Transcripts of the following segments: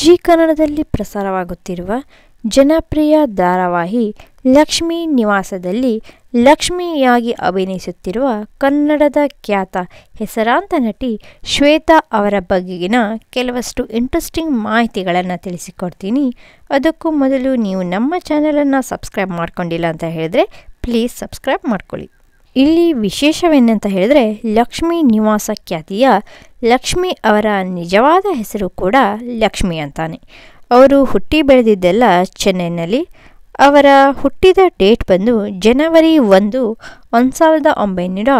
G ಕನ್ನಡದಲ್ಲಿ ಪ್ರಸಾರವಾಗುತ್ತಿರುವ ಜನಪ್ರಿಯ ಧಾರಾವಾಹಿ ಲಕ್ಷ್ಮೀ ನಿವಾಸದಲ್ಲಿ ಲಕ್ಷ್ಮಿಯಾಗಿ ಅಭಿನಯಿಸುತ್ತಿರುವ ಕನ್ನಡದ ಖ್ಯಾತ ಹೆಸರಾಂತ ನಟಿ ಶ್ವೇತಾ ಅವರ ಬಗೆಗಿನ ಕೆಲವಷ್ಟು ಇಂಟ್ರೆಸ್ಟಿಂಗ್ ಮಾಹಿತಿಗಳನ್ನು ತಿಳಿಸಿಕೊಡ್ತೀನಿ ಅದಕ್ಕೂ ಮೊದಲು ನೀವು ನಮ್ಮ ಚಾನಲನ್ನು ಸಬ್ಸ್ಕ್ರೈಬ್ ಮಾಡ್ಕೊಂಡಿಲ್ಲ ಅಂತ ಹೇಳಿದ್ರೆ ಪ್ಲೀಸ್ ಸಬ್ಸ್ಕ್ರೈಬ್ ಮಾಡ್ಕೊಳ್ಳಿ ಇಲ್ಲಿ ವಿಶೇಷವೇನಂತ ಹೇಳಿದರೆ ಲಕ್ಷ್ಮೀ ನಿವಾಸ ಖ್ಯಾತಿಯ ಲಕ್ಷ್ಮಿ ಅವರ ನಿಜವಾದ ಹೆಸರು ಕೂಡ ಲಕ್ಷ್ಮಿ ಅಂತಾನೆ ಅವರು ಹುಟ್ಟಿ ಬೆಳೆದಿದ್ದೆಲ್ಲ ಚೆನ್ನೈನಲ್ಲಿ ಅವರ ಹುಟ್ಟಿದ ಡೇಟ್ ಬಂದು ಜನವರಿ ಒಂದು ಒಂದು ಸಾವಿರದ ಒಂಬೈನೂರ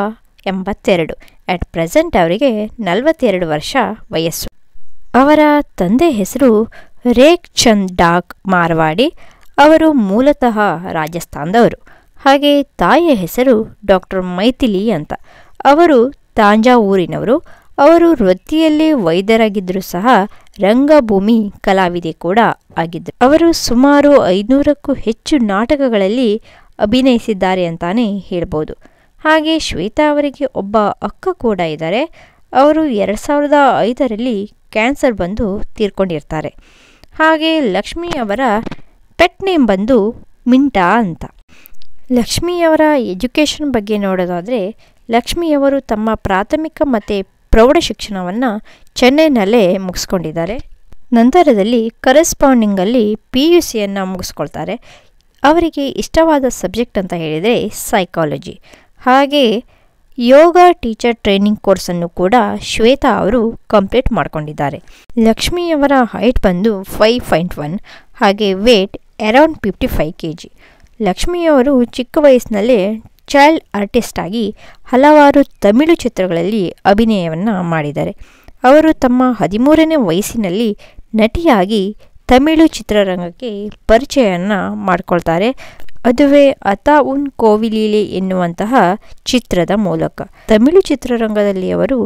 ಎಂಬತ್ತೆರಡು ಅಟ್ ಪ್ರೆಸೆಂಟ್ ಅವರಿಗೆ ನಲವತ್ತೆರಡು ವರ್ಷ ವಯಸ್ಸು ಅವರ ತಂದೆ ಹೆಸರು ರೇಖ್ ಚಂದ್ ಡಾಕ್ ಮಾರ್ವಾಡಿ ಅವರು ಮೂಲತಃ ರಾಜಸ್ಥಾನದವರು ಹಾಗೆ ತಾಯಿಯ ಹೆಸರು ಡಾಕ್ಟರ್ ಮೈಥಿಲಿ ಅಂತ ಅವರು ತಾಂಜಾವೂರಿನವರು ಅವರು ವೃತ್ತಿಯಲ್ಲಿ ವೈದ್ಯರಾಗಿದ್ದರೂ ಸಹ ರಂಗಭೂಮಿ ಕಲಾವಿದೆ ಕೂಡ ಆಗಿದ್ದರು ಅವರು ಸುಮಾರು ಐನೂರಕ್ಕೂ ಹೆಚ್ಚು ನಾಟಕಗಳಲ್ಲಿ ಅಭಿನಯಿಸಿದ್ದಾರೆ ಅಂತಾನೆ ಹೇಳ್ಬೋದು ಹಾಗೆ ಶ್ವೇತಾ ಅವರಿಗೆ ಒಬ್ಬ ಅಕ್ಕ ಕೂಡ ಇದ್ದಾರೆ ಅವರು ಎರಡು ಸಾವಿರದ ಐದರಲ್ಲಿ ಕ್ಯಾನ್ಸರ್ ಬಂದು ತೀರ್ಕೊಂಡಿರ್ತಾರೆ ಹಾಗೆ ಲಕ್ಷ್ಮಿ ಅವರ ಪೆಟ್ ನೇಮ್ ಬಂದು ಮಿಂಟಾ ಅಂತ ಲಕ್ಷ್ಮಿಯವರ ಎಜುಕೇಷನ್ ಬಗ್ಗೆ ನೋಡೋದಾದರೆ ಲಕ್ಷ್ಮಿಯವರು ತಮ್ಮ ಪ್ರಾಥಮಿಕ ಮತ್ತು ಪ್ರೌಢ ಶಿಕ್ಷಣವನ್ನು ಚೆನ್ನೈನಲ್ಲೇ ಮುಗಿಸ್ಕೊಂಡಿದ್ದಾರೆ ನಂತರದಲ್ಲಿ ಕರೆಸ್ಪಾಂಡಿಂಗಲ್ಲಿ ಪಿ ಯು ಸಿಯನ್ನು ಮುಗಿಸ್ಕೊಳ್ತಾರೆ ಅವರಿಗೆ ಇಷ್ಟವಾದ ಸಬ್ಜೆಕ್ಟ್ ಅಂತ ಹೇಳಿದರೆ ಸೈಕಾಲಜಿ ಹಾಗೆ ಯೋಗ ಟೀಚರ್ ಟ್ರೈನಿಂಗ್ ಕೋರ್ಸನ್ನು ಕೂಡ ಶ್ವೇತಾ ಅವರು ಕಂಪ್ಲೀಟ್ ಮಾಡಿಕೊಂಡಿದ್ದಾರೆ ಲಕ್ಷ್ಮಿಯವರ ಹೈಟ್ ಬಂದು ಫೈವ್ ಪಾಯಿಂಟ್ ಒನ್ ಹಾಗೆ weight around fifty five K G ಲಕ್ಷ್ಮಿಯವರು ಚಿಕ್ಕ ವಯಸ್ಸಿನಲ್ಲೇ ಚೈಲ್ಡ್ ಆರ್ಟಿಸ್ಟ್ ಆಗಿ ಹಲವಾರು ತಮಿಳು ಚಿತ್ರಗಳಲ್ಲಿ ಅಭಿನಯವನ್ನು ಮಾಡಿದ್ದಾರೆ ಅವರು ತಮ್ಮ ಹದಿಮೂರನೇ ವಯಸ್ಸಿನಲ್ಲಿ ನಟಿಯಾಗಿ ತಮಿಳು ಚಿತ್ರರಂಗಕ್ಕೆ ಪರಿಚಯವನ್ನು ಮಾಡಿಕೊಳ್ತಾರೆ ಅದುವೇ ಅತಾ ಉನ್ ಕೋವಿಲೀಲೆ ಎನ್ನುವಂತಹ ಚಿತ್ರದ ಮೂಲಕ ತಮಿಳು ಚಿತ್ರರಂಗದಲ್ಲಿ ಅವರು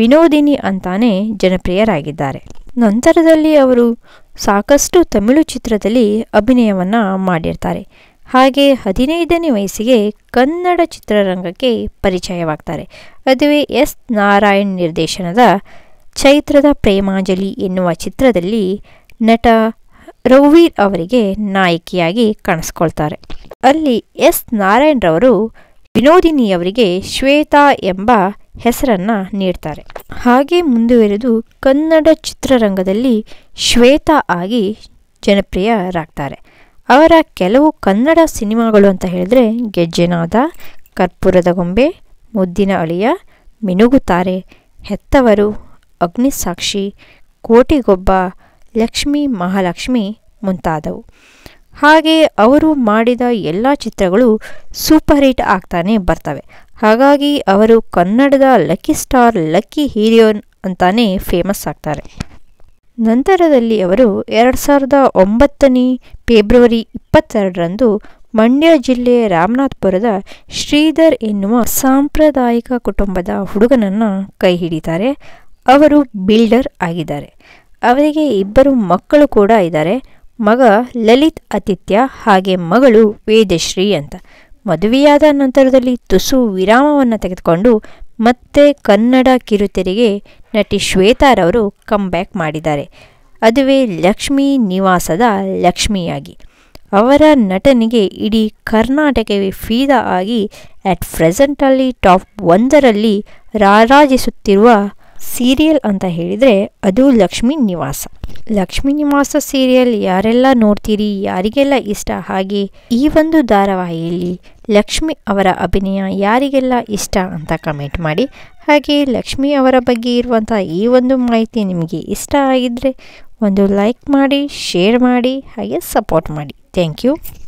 ವಿನೋದಿನಿ ಅಂತಾನೆ ಜನಪ್ರಿಯರಾಗಿದ್ದಾರೆ ನಂತರದಲ್ಲಿ ಅವರು ಸಾಕಷ್ಟು ತಮಿಳು ಚಿತ್ರದಲ್ಲಿ ಅಭಿನಯವನ್ನು ಮಾಡಿರ್ತಾರೆ ಹಾಗೆ ಹದಿನೈದನೇ ವಯಸ್ಸಿಗೆ ಕನ್ನಡ ಚಿತ್ರರಂಗಕ್ಕೆ ಪರಿಚಯವಾಗ್ತಾರೆ ಅದುವೇ ಎಸ್ ನಾರಾಯಣ್ ನಿರ್ದೇಶನದ ಚೈತ್ರದ ಪ್ರೇಮಾಂಜಲಿ ಎನ್ನುವ ಚಿತ್ರದಲ್ಲಿ ನಟ ರೌವೀರ್ ಅವರಿಗೆ ನಾಯಕಿಯಾಗಿ ಕಾಣಿಸ್ಕೊಳ್ತಾರೆ ಅಲ್ಲಿ ಎಸ್ ನಾರಾಯಣ್ರವರು ವಿನೋದಿನಿಯವರಿಗೆ ಶ್ವೇತಾ ಎಂಬ ಹೆಸರನ್ನು ನೀಡ್ತಾರೆ ಹಾಗೆ ಮುಂದುವರೆದು ಕನ್ನಡ ಚಿತ್ರರಂಗದಲ್ಲಿ ಶ್ವೇತಾ ಆಗಿ ಜನಪ್ರಿಯರಾಗ್ತಾರೆ ಅವರ ಕೆಲವು ಕನ್ನಡ ಸಿನಿಮಾಗಳು ಅಂತ ಹೇಳಿದ್ರೆ ಗೆಜ್ಜೆನಾದ ಕರ್ಪೂರದ ಗೊಂಬೆ ಮುದ್ದಿನ ಅಳಿಯ ಮಿನುಗುತಾರೆ ಹೆತ್ತವರು ಅಗ್ನಿಸಾಕ್ಷಿ ಕೋಟಿಗೊಬ್ಬ ಲಕ್ಷ್ಮಿ ಮಹಾಲಕ್ಷ್ಮಿ ಮುಂತಾದವು ಹಾಗೆ ಅವರು ಮಾಡಿದ ಎಲ್ಲ ಚಿತ್ರಗಳು ಸೂಪರ್ ಹಿಟ್ ಆಗ್ತಾನೆ ಬರ್ತವೆ ಹಾಗಾಗಿ ಅವರು ಕನ್ನಡದ ಲಕ್ಕಿ ಸ್ಟಾರ್ ಲಕ್ಕಿ ಹೀರಿಯೋನ್ ಅಂತಾನೆ ಫೇಮಸ್ ಆಗ್ತಾರೆ ನಂತರದಲ್ಲಿ ಅವರು ಎರಡು ಸಾವಿರದ ಒಂಬತ್ತನೇ ಫೆಬ್ರವರಿ ಇಪ್ಪತ್ತೆರಡರಂದು ಮಂಡ್ಯ ಜಿಲ್ಲೆಯ ರಾಮನಾಥ್ಪುರದ ಶ್ರೀಧರ್ ಎನ್ನುವ ಸಾಂಪ್ರದಾಯಿಕ ಕುಟುಂಬದ ಹುಡುಗನನ್ನು ಕೈ ಹಿಡಿತಾರೆ ಅವರು ಬಿಲ್ಡರ್ ಆಗಿದ್ದಾರೆ ಅವರಿಗೆ ಇಬ್ಬರು ಮಕ್ಕಳು ಕೂಡ ಇದ್ದಾರೆ ಮಗ ಲಲಿತ್ ಆತಿಥ್ಯ ಹಾಗೆ ಮಗಳು ವೇದಶ್ರೀ ಅಂತ ಮದುವೆಯಾದ ನಂತರದಲ್ಲಿ ತುಸು ವಿರಾಮವನ್ನು ತೆಗೆದುಕೊಂಡು ಮತ್ತೆ ಕನ್ನಡ ಕಿರುತೆರೆಗೆ ನಟಿ ಶ್ವೇತಾರವರು ಕಮ್ಬ್ಯಾಕ್ ಮಾಡಿದ್ದಾರೆ ಅದುವೇ ಲಕ್ಷ್ಮಿ ನಿವಾಸದ ಲಕ್ಷ್ಮಿಯಾಗಿ ಅವರ ನಟನೆಗೆ ಇಡೀ ಕರ್ನಾಟಕವೇ ಫೀದಾ ಆಗಿ ಅಟ್ ಪ್ರೆಸೆಂಟಲ್ಲಿ ಟಾಪ್ ಒಂದರಲ್ಲಿ ರಾರಾಜಿಸುತ್ತಿರುವ ಸೀರಿಯಲ್ ಅಂತ ಹೇಳಿದರೆ ಅದು ಲಕ್ಷ್ಮೀ ನಿವಾಸ ಲಕ್ಷ್ಮೀ ನಿವಾಸ ಸೀರಿಯಲ್ ಯಾರೆಲ್ಲ ನೋಡ್ತೀರಿ ಯಾರಿಗೆಲ್ಲ ಇಷ್ಟ ಹಾಗೆ ಈ ಒಂದು ಧಾರಾವಾಹಿಯಲ್ಲಿ ಲಕ್ಷ್ಮಿ ಅವರ ಅಭಿನಯ ಯಾರಿಗೆಲ್ಲ ಇಷ್ಟ ಅಂತ ಕಮೆಂಟ್ ಮಾಡಿ ಹಾಗೆ ಲಕ್ಷ್ಮಿ ಅವರ ಬಗ್ಗೆ ಇರುವಂಥ ಈ ಒಂದು ಮಾಹಿತಿ ನಿಮಗೆ ಇಷ್ಟ ಆಗಿದ್ದರೆ ಒಂದು ಲೈಕ್ ಮಾಡಿ ಶೇರ್ ಮಾಡಿ ಹಾಗೆ ಸಪೋರ್ಟ್ ಮಾಡಿ ಥ್ಯಾಂಕ್ ಯು